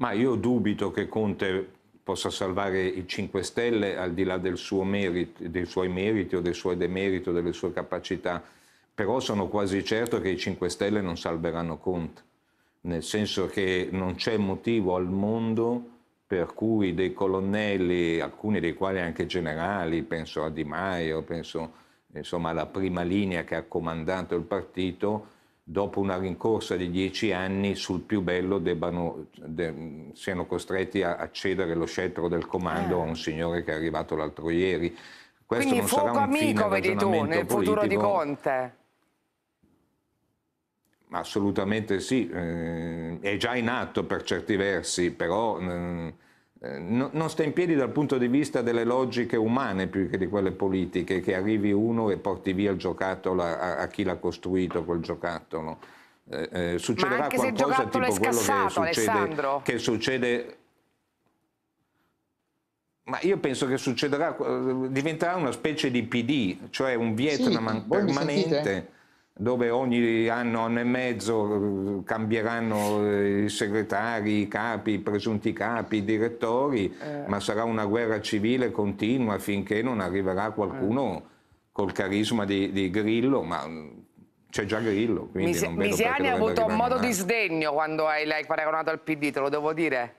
Ma io dubito che Conte possa salvare i 5 Stelle al di là del merito, dei suoi meriti o dei suoi demeriti o delle sue capacità, però sono quasi certo che i 5 Stelle non salveranno Conte, nel senso che non c'è motivo al mondo per cui dei colonnelli, alcuni dei quali anche generali, penso a Di Maio, penso insomma alla prima linea che ha comandato il partito, dopo una rincorsa di dieci anni sul più bello debbano, de, siano costretti a, a cedere lo scettro del comando eh. a un signore che è arrivato l'altro ieri. Questo Quindi non fuoco sarà un amico, vedi tu, nel politico. futuro di Conte. Assolutamente sì, eh, è già in atto per certi versi, però... Eh, eh, non sta in piedi dal punto di vista delle logiche umane più che di quelle politiche, che arrivi uno e porti via il giocattolo a, a chi l'ha costruito quel giocattolo. Eh, eh, succederà qualcosa tipo scassato, quello che succede, che succede, Ma io penso che succederà, eh, diventerà una specie di PD, cioè un Vietnam sì, permanente dove ogni anno, anno e mezzo eh, cambieranno eh, i segretari, i capi, i presunti capi, i direttori, eh. ma sarà una guerra civile continua finché non arriverà qualcuno eh. col carisma di, di Grillo, ma mm, c'è già Grillo. Mis Misiani ha avuto un modo di sdegno quando hai, l'hai paragonato al PD, te lo devo dire?